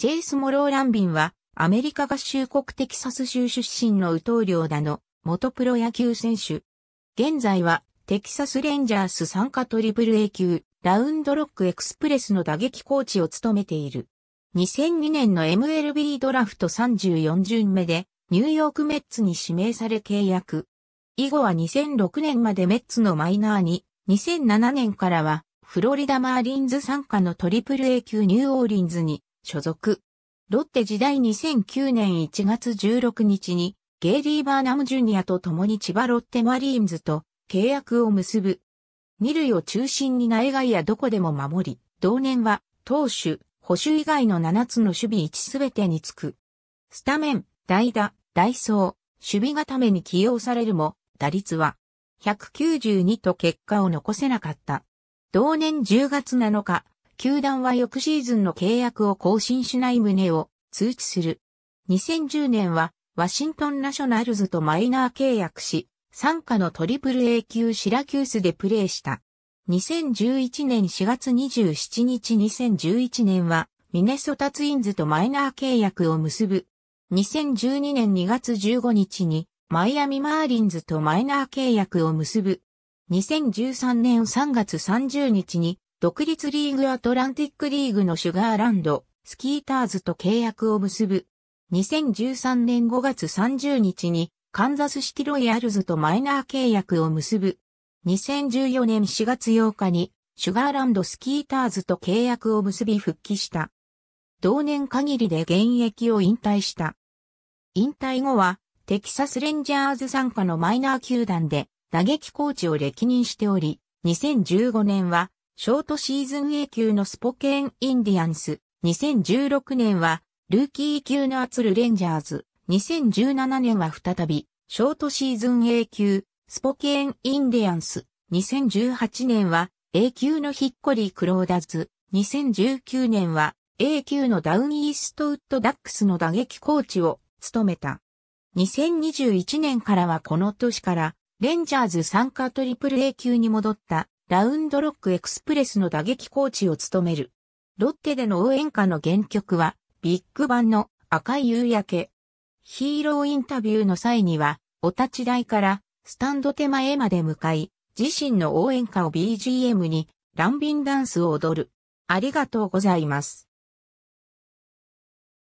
ジェイス・モローランビンは、アメリカ合衆国テキサス州出身の宇ト領だの元プロ野球選手。現在は、テキサスレンジャース参加トリプル A 級、ラウンドロックエクスプレスの打撃コーチを務めている。2002年の MLB ドラフト34巡目で、ニューヨークメッツに指名され契約。以後は2006年までメッツのマイナーに、2007年からは、フロリダ・マーリンズ参加のトリプル A 級ニューオーリンズに所属。ロッテ時代2009年1月16日にゲイリー・バーナムジュニアと共に千葉ロッテマリーンズと契約を結ぶ。二塁を中心に内外やどこでも守り、同年は投手、保守以外の7つの守備位置すべてにつく。スタメン、代打、代走、守備固めに起用されるも、打率は192と結果を残せなかった。同年10月7日、球団は翌シーズンの契約を更新しない旨を通知する。2010年はワシントンナショナルズとマイナー契約し、参加のトリプル A 級シラキュースでプレーした。2011年4月27日2011年はミネソタツインズとマイナー契約を結ぶ。2012年2月15日にマイアミマーリンズとマイナー契約を結ぶ。2013年3月30日に独立リーグアトランティックリーグのシュガーランド、スキーターズと契約を結ぶ。2013年5月30日にカンザスシティロイヤルズとマイナー契約を結ぶ。2014年4月8日にシュガーランドスキーターズと契約を結び復帰した。同年限りで現役を引退した。引退後はテキサスレンジャーズ参加のマイナー球団で打撃コーチを歴任しており、2015年はショートシーズン A 級のスポケンインディアンス、2016年は、ルーキー級のアツルレンジャーズ、2017年は再び、ショートシーズン A 級、スポケンインディアンス、2018年は、A 級のヒッコリークローダーズ、2019年は、A 級のダウンイーストウッドダックスの打撃コーチを務めた。2021年からはこの年から、レンジャーズ参加トリプル A 級に戻ったラウンドロックエクスプレスの打撃コーチを務める。ロッテでの応援歌の原曲は、ビッグバンの赤い夕焼け。ヒーローインタビューの際には、お立ち台からスタンド手前まで向かい、自身の応援歌を BGM に、ランビンダンスを踊る。ありがとうございます。